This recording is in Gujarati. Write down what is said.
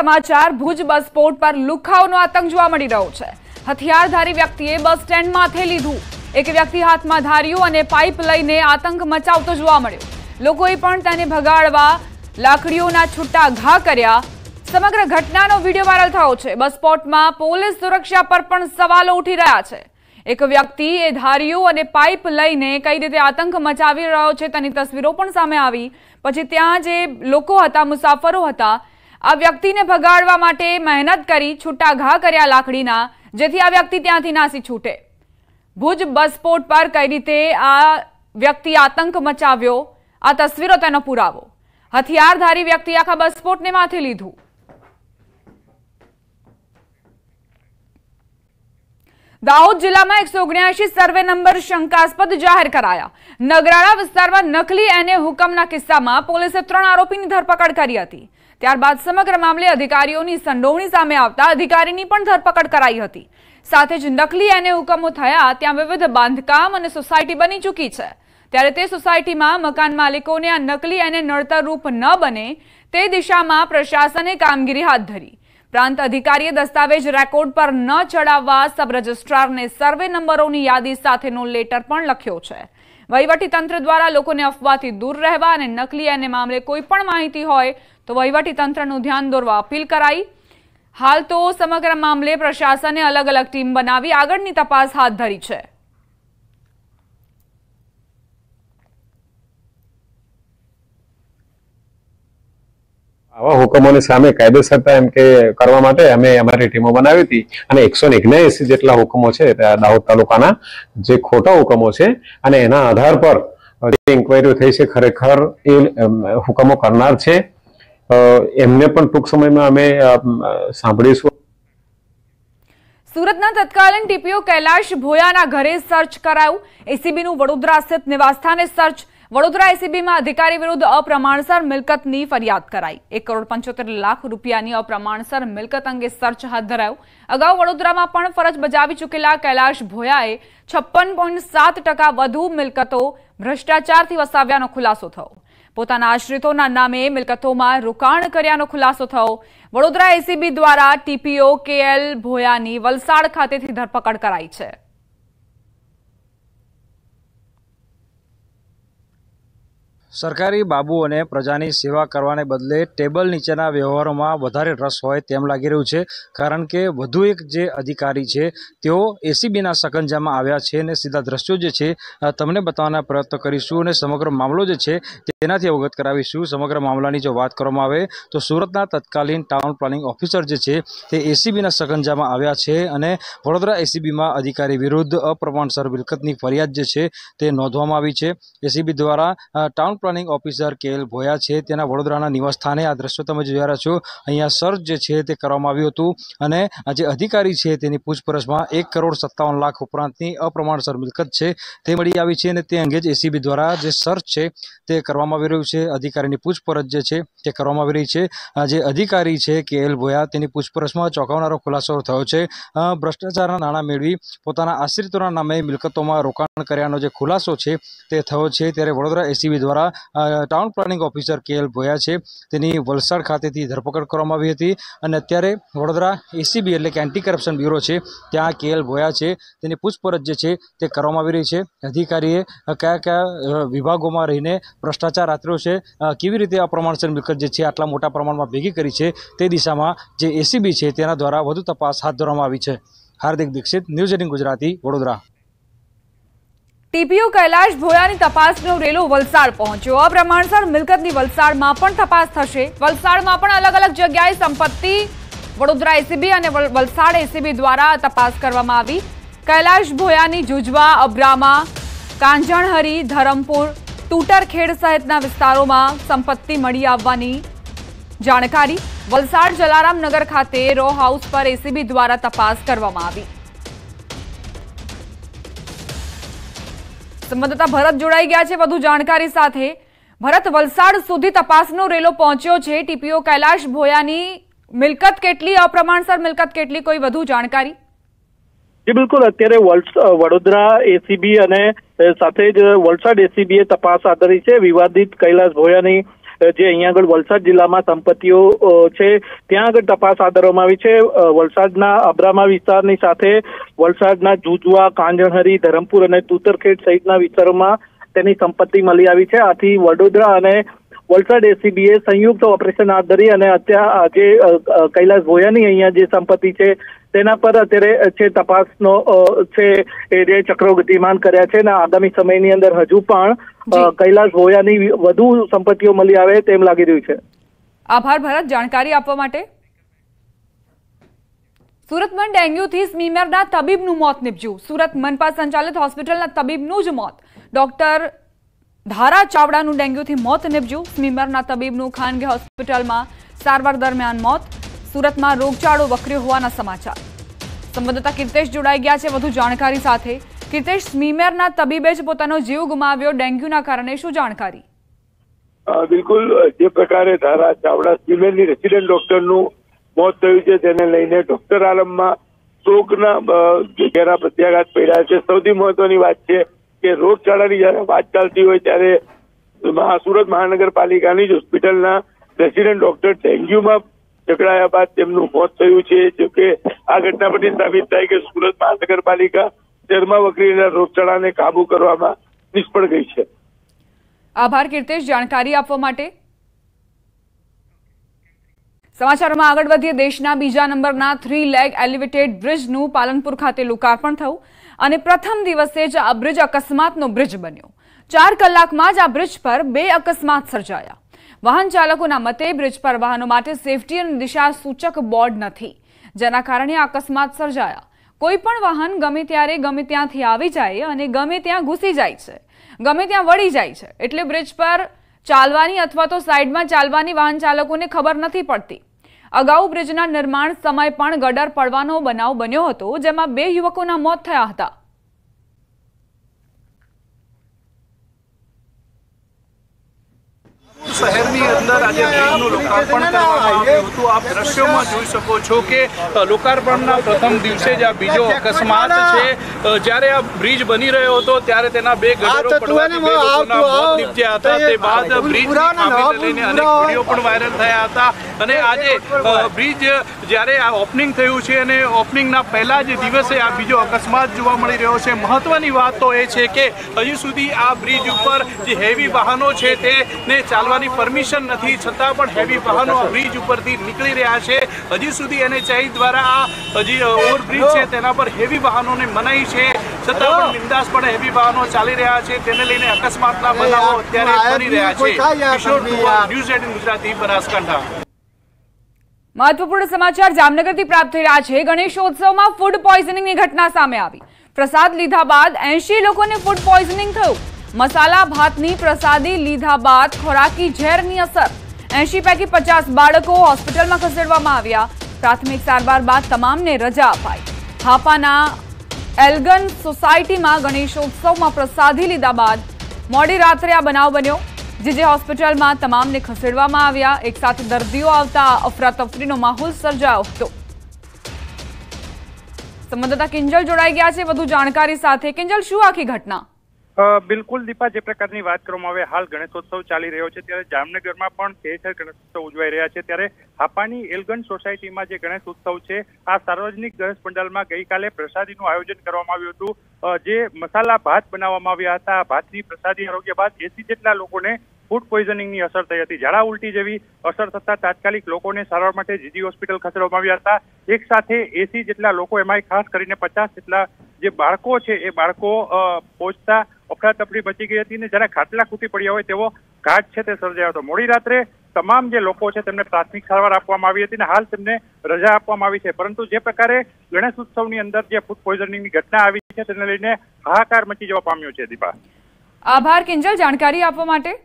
સમાચાર ભુજ બસ પોર્ટ પર લુખાઓનો આતંક જોવા મળી રહ્યો છે હથિયારધારી વ્યક્તિએ બસ સ્ટેન્ડ માથે લીધું એક વ્યક્તિ હાથમાં ધાર્યું અને પાઇપ લઈને આતંક મચાવતો જોવા મળ્યો લોકોએ પણ તેને ભગાડવા લાકડીઓના છૂટા ઘા કર્યા સમગ્ર ઘટનાનો વિડીયો વાયરલ થયો છે બસ સ્પોટમાં પોલીસ સુરક્ષા પર પણ સવાલો ઉઠી રહ્યા છે એક વ્યક્તિ એ ધાર્યું અને પાઇપ લઈને કઈ રીતે આતંક મચાવી રહ્યો છે તેની તસવીરો પણ સામે આવી પછી ત્યાં જે લોકો હતા મુસાફરો હતા આ વ્યક્તિને ભગાડવા માટે મહેનત કરી છૂટા ઘા કર્યા લાકડીના જેથી આ વ્યક્તિ ત્યાંથી નાસી છૂટે ભુજ બસપોર્ટ પર કઈ રીતે આ વ્યક્તિ આતંક મચાવ્યો આ તસવીરો તેનો પુરાવો હથિયારધારી વ્યક્તિ આખા બસપોર્ટને માથે લીધું દાહોદ જિલ્લામાં એકસો ઓગણ્યાસી સર્વે નંબર શંકાસ્પદ જાહેર કરાયા નગરાળા વિસ્તારમાં નકલી એને હુકમના કિસ્સામાં પોલીસે ત્રણ આરોપીની ધરપકડ કરી હતી ત્યારબાદ સમગ્ર મામલે અધિકારીઓની સંડોવણી સામે આવતા અધિકારીની પણ ધરપકડ કરાઈ હતી સાથે જ નકલી એને હુકમો થયા ત્યાં વિવિધ બાંધકામ અને સોસાયટી બની ચૂકી છે ત્યારે તે સોસાયટીમાં મકાન માલિકોને આ નકલી એને નડતર રૂપ ન બને તે દિશામાં પ્રશાસને કામગીરી હાથ ધરી પ્રાંત અધિકારીએ દસ્તાવેજ રેકોર્ડ પર ન ચડાવવા સબ રજિસ્ટ્રારને સર્વે નંબરોની યાદી સાથેનો લેટર પણ લખ્યો છે વહીવટી તંત્ર દ્વારા લોકોને અફવાથી દૂર રહેવા અને નકલી એને મામલે કોઈ પણ માહિતી હોય તો તંત્રનું ધ્યાન દોરવા અપીલ કરાઈ હાલ તો સમગ્ર મામલે પ્રશાસને અલગ અલગ ટીમ બનાવી આગળની તપાસ હાથ ધરી છે આવા હુકમોની સામે કાયદેસરતા એમ કે કરવા માટે અમે અમારી ટીમો બનાવી હતી અને એકસો ઓગણએંસી જેટલા હુકમો છે દાહોદ તાલુકાના જે ખોટા હુકમો છે અને એના આધાર પર જે ઇન્કવાયરીઓ થઈ છે ખરેખર એ હુકમો કરનાર છે એમને પણ ટૂંક સમયમાં અમે સાંભળીશું સુરતના તત્કાલીન ટીપીઓ કૈલાશ ભોયાના ઘરે સર્ચ કરાયું એસીબીનું વડોદરા સ્થિત નિવાસસ્થાને સર્ચ વડોદરા એસીબીમાં અધિકારી વિરુદ્ધ અપ્રમાણસર મિલકતની ફરિયાદ કરાઈ એક કરોડ પંચોતેર લાખ રૂપિયાની અપ્રમાણસર મિલકત અંગે સર્ચ હાથ ધરાયો અગાઉ વડોદરામાં પણ ફરજ બજાવી ચૂકેલા કૈલાશ ભોયાએ છપ્પન વધુ મિલકતો ભ્રષ્ટાચારથી વસાવ્યાનો ખુલાસો થયો પોતાના આશ્રિતોના નામે મિલકતોમાં રોકાણ કર્યાનો ખુલાસો થયો વડોદરા એસીબી દ્વારા ટીપીઓ કેએલ ભોયાની વલસાડ ખાતેથી ધરપકડ કરાઈ છે સરકારી બાબુઓને પ્રજાની સેવા કરવાને બદલે ટેબલ નીચેના વ્યવહારોમાં વધારે રસ હોય તેમ લાગી રહ્યું છે કારણ કે વધુ એક જે અધિકારી છે તેઓ એસીબીના સકંજામાં આવ્યા છે અને સીધા દ્રશ્યો જે છે તમને બતાવવાના પ્રયત્ન કરીશું અને સમગ્ર મામલો જે છે તેનાથી અવગત કરાવીશું સમગ્ર મામલાની જો વાત કરવામાં આવે તો સુરતના તત્કાલીન ટાઉન પ્લાનિંગ ઓફિસર જે છે તે એસીબીના સકંજામાં આવ્યા છે અને વડોદરા એસીબીમાં અધિકારી વિરુદ્ધ અપ્રમાણસર મિલકતની ફરિયાદ જે છે તે નોંધવામાં આવી છે એસીબી દ્વારા ટાઉન પ્લાનિંગ ઓફિસર કે ભોયા છે તેના વડોદરાના નિવાસસ્થાને આ દ્રશ્યો તમે જોઈ રહ્યા છો અહીંયા સર્ચ જે છે તે કરવામાં આવ્યું હતું અને જે અધિકારી છે તેની પૂછપરછમાં એક કરોડ સત્તાવન લાખ ઉપરાંતની અપ્રમાણસર મિલકત છે તે મળી આવી છે અને તે અંગે જ એસીબી દ્વારા જે સર્ચ છે તે કરવામાં આવી રહ્યું છે અધિકારીની પૂછપરછ જે છે તે કરવામાં આવી રહી છે જે અધિકારી છે કે એલ ભોયા તેની પૂછપરછમાં ચોંકાવનારો ખુલાસો થયો છે ભ્રષ્ટાચારના નાણાં મેળવી પોતાના આશ્રિતોના નામે મિલકતોમાં રોકાણ કર્યાનો જે ખુલાસો છે તે થયો છે ત્યારે વડોદરા એસીબી દ્વારા અ ટાઉન પ્લાનિંગ ઓફિસર કે エル બોયા છે તેની વલસાડ ખાતેથી ધરપકડ કરવામાં આવી હતી અને અત્યારે વડોદરા એસીબી એટલે કે એન્ટી કરપ્શન બ્યુરો છે ત્યાં કે エル બોયા છે તેની પૂછપરછ જે છે તે કરવામાં આવી રહી છે અધિકારીએ કયા કયા વિભાગોમાં રહીને ભ્રષ્ટાચાર આતરો છે કેવી રીતે અપરામણસન વિકૃત જે છે આટલા મોટા પ્રમાણમાં ભેગી કરી છે તે દિશામાં જે એસીબી છે તેના દ્વારા વધુ તપાસ હાથ ધરોમાં આવી છે હાર્દિક દીક્ષિત ન્યૂઝિંગ ગુજરાતી વડોદરા ટીપીયુ કૈલાશ ભોયાની તપાસનો રેલો વલસાડ પહોંચ્યો આ અપ્રમાણસર મિલકતની વલસાડમાં પણ તપાસ થશે વલસાડમાં પણ અલગ અલગ જગ્યાએ સંપત્તિ વડોદરા એસીબી અને વલસાડ એસીબી દ્વારા તપાસ કરવામાં આવી કૈલાશ ભોયાની જુજવા અબ્રામા કાંજણહરી ધરમપુર તૂટરખેડ સહિતના વિસ્તારોમાં સંપત્તિ મળી આવવાની જાણકારી વલસાડ જલારામ નગર ખાતે રો હાઉસ પર એસીબી દ્વારા તપાસ કરવામાં આવી સંવાદદાતા ભરત જોડાઈ ગયા છે વધુ જાણકારી સાથે ભરત વલસાડ સુધી તપાસનો રેલો પહોંચ્યો છે ટીપીઓ કૈલાશ ભોયાની મિલકત કેટલી અપ્રમાણસર મિલકત કેટલી કોઈ વધુ જાણકારી જી બિલકુલ અત્યારે વડોદરા એસીબી અને સાથે જ વલસાડ એસીબીએ તપાસ હાથ ધરી છે વિવાદિત કૈલાશ ભોયાની જે અહીંયા આગળ વલસાડ જિલ્લામાં સંપત્તિઓ છે ત્યાં આગળ તપાસ હાથ ધરવામાં આવી છે વલસાડના અબ્રામા વિસ્તારની સાથે વલસાડના જુજવા કાંજણહરી ધરમપુર અને તુતરખેડ સહિતના વિસ્તારોમાં તેની સંપત્તિ મળી આવી છે આથી વડોદરા અને વલસાડ એસીબીએ સંયુક્ત ઓપરેશન હાથ ધરી અને અત્યારે આજે કૈલાસ ભોયાની અહીંયા જે સંપત્તિ છે તેના પર અત્યારે છે તપાસનો છે એ ચક્રો ગતિમાન કર્યા છે અને આગામી સમયની અંદર હજુ પણ કૈલાશ ગોયાની વધુ સંપત્તિઓ મળી આવે તેમ લાગી રહ્યું છે આભાર ભારત જાણકારી આપવા માટે સુરતમાં ડેન્ગ્યુથી સ્મીમરના તબીબનું મોત નીપજ્યું સુરત મનપા સંચાલિત હોસ્પિટલના તબીબનું જ મોત ડોક્ટર ધારા ચાવડાનું ડેન્ગ્યુથી મોત નીપજ્યું સ્મીમરના તબીબનું ખાનગી હોસ્પિટલમાં સારવાર દરમિયાન મોત સુરતમાં રોગચાળો વકર્યો હોવાના સમાચાર સંવાદદાતા કીર્તેશ જોડાઈ ગયા છે વધુ જાણકારી સાથે કીર્તેશ સ્મીમેરના તબીબે જ પોતાનો જીવ ગુમાવ્યો ડેન્ગ્યુના કારણે શું જાણકારી બિલકુલ જે પ્રકારે ધારા ચાવડા સ્મીમેરની રેસિડેન્ટ ડોક્ટરનું મોત થયું છે તેને લઈને ડોક્ટર આલમમાં સ્ટ્રોકના ઘેરા પ્રત્યાઘાત પડ્યા છે સૌથી મહત્વની વાત છે કે રોગચાળાની જયારે વાત ચાલતી હોય ત્યારે સુરત મહાનગરપાલિકાની જ હોસ્પિટલના રેસિડેન્ટ ડોક્ટર ડેન્ગ્યુમાં જકડાયા બાદ તેમનું મોત થયું છે જોકે આ ઘટના પછી સાબિત થાય કે સુરત મહાનગરપાલિકા શહેરમાં વકરીના રોગચાળાને કાબુ કરવામાં નિષ્ફળ ગઈ છે આભાર કીર્તેશ જાણકારી આપવા માટે સમાચારોમાં આગળ વધીએ દેશના બીજા નંબરના થ્રી લેગ એલિવેટેડ બ્રિજનું પાલનપુર ખાતે લોકાર્પણ થયું અને પ્રથમ દિવસે જ આ બ્રિજ અકસ્માતનો બ્રિજ બન્યો ચાર કલાકમાં જ આ બ્રિજ પર બે અકસ્માત સર્જાયા વાહન ચાલકોના મતે બ્રિજ પર વાહનો માટે સેફટી અને દિશા સૂચક બોર્ડ નથી જેના કારણે અકસ્માત સર્જાયા કોઈ પણ વાહન ગમે ત્યારે ગમે ત્યાંથી આવી જાય અને ગમે ત્યાં ઘૂસી જાય છે ગમે ત્યાં વળી જાય છે એટલે બ્રિજ પર ચાલવાની અથવા તો સાઈડમાં ચાલવાની વાહન ચાલકોને ખબર નથી પડતી અગાઉ બ્રિજના નિર્માણ સમય પણ ગડર પડવાનો બનાવ બન્યો હતો જેમાં બે યુવકોના મોત થયા હતા શહેરની અંદર આજે ટ્રેનનું લોકાર્પણ કરવામાં આવ્યું હતું આપ દ્રશ્યોમાં જોઈ શકો છો કે લોકાર્પણના પ્રથમ દિવસે જ આ બીજો અકસ્માત છે જ્યારે આ બ્રિજ બની રહ્યો હતો ત્યારે તેના બે ગઢરો પડવાથી બે લોકોના મોત નીપજ્યા હતા તે બાદ બ્રિજ અનેક વિડીયો પણ વાયરલ થયા હતા અને આજે બ્રિજ જ્યારે આ ઓપનિંગ થયું છે અને ઓપનિંગના પહેલા જ દિવસે આ બીજો અકસ્માત જોવા મળી રહ્યો છે મહત્વની વાત તો એ છે કે હજી સુધી આ બ્રિજ ઉપર જે હેવી વાહનો છે તેને ચાલવાની એની પરમિશન નથી છતાં પણ હેવી વાહનો બ્રિજ ઉપરથી નીકળી રહ્યા છે હજી સુધી એનએચઆઈ દ્વારા આ હજી ઓવરબ્રિજ છે તેના પર હેવી વાહનોને મનાઈ છે છતાં પણ બિંદાસ પણ હેવી વાહનો ચાલી રહ્યા છે તેને લઈને અકસ્માતના બનાવો અત્યારે બની રહ્યા છે કિશોર ન્યૂઝ એટીન ગુજરાતી બનાસકાંઠા મહત્વપૂર્ણ સમાચાર જામનગરથી પ્રાપ્ત થઈ રહ્યા છે ગણેશોત્સવમાં ફૂડ પોઈઝનિંગની ઘટના સામે આવી પ્રસાદ લીધા બાદ એંશી લોકોને ફૂડ પોઈઝનિંગ થયું મસાલા ભાતની પ્રસાદી લીધા બાદ ખોરાકી ઝેરની અસર એંશી પૈકી પચાસ બાળકો હોસ્પિટલમાં ખસેડવામાં આવ્યા પ્રાથમિક સારવાર બાદ તમામને રજા અપાઈ હાપાના એલ્ગન સોસાયટીમાં ગણેશોત્સવમાં પ્રસાદી લીધા બાદ મોડી રાત્રે આ બનાવ બન્યો જે જે હોસ્પિટલમાં તમામને ખસેડવામાં આવ્યા એક સાથે દર્દીઓ આવતા અફરાતફરીનો માહોલ સર્જાયો હતો સંવાદદાતા કિંજલ જોડાઈ ગયા છે વધુ જાણકારી સાથે કિંજલ શું આખી ઘટના બિલકુલ દીપા જે પ્રકારની વાત કરવામાં આવે હાલ ગણેશોત્સવ ચાલી રહ્યો છે ત્યારે જામનગરમાં પણ તેસર ગણેશોત્સવ ઉજવાઈ રહ્યા છે ત્યારે હાપાની એલગન સોસાયટીમાં જે ગણેશ ઉત્સવ છે આ સાર્વજનિક ગણેશ પંડાલમાં ગઈકાલે પ્રસાદીનું આયોજન કરવામાં આવ્યું હતું જે મસાલા ભાત બનાવવામાં આવ્યા હતા આ ભાતની પ્રસાદી આરોગ્ય બાદ એસી જેટલા લોકોને ફૂડ પોઈઝનિંગની અસર થઈ હતી ઝાડા ઉલટી જેવી અસર થતા તાત્કાલિક લોકોને સારવાર માટે જીજી હોસ્પિટલ ખસેડવામાં આવ્યા હતા એક સાથે એસી જેટલા લોકો એમાં ખાસ કરીને પચાસ જેટલા જે બાળકો છે એ બાળકો પહોંચતા અફડાતફડી બચી ગઈ હતી અને જ્યારે ખાટલા ખૂટી પડ્યા હોય તેવો ઘાટ છે તે સર્જાયો હતો મોડી રાત્રે તમામ જે લોકો છે તેમને પ્રાથમિક સારવાર આપવામાં આવી હતી અને હાલ તેમને રજા આપવામાં આવી છે પરંતુ જે પ્રકારે ગણેશ ઉત્સવની અંદર જે ફૂડ પોઈઝનિંગની ઘટના આવી છે તેને લઈને હાહાકાર મચી જવા પામ્યો છે દીપા આભાર કિંજલ જાણકારી આપવા માટે